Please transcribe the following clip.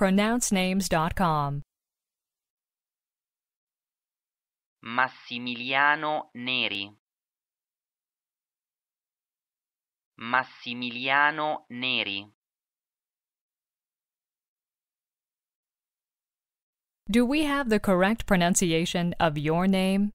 pronouncenames.com. Massimiliano Neri Massimiliano Neri Do we have the correct pronunciation of your name?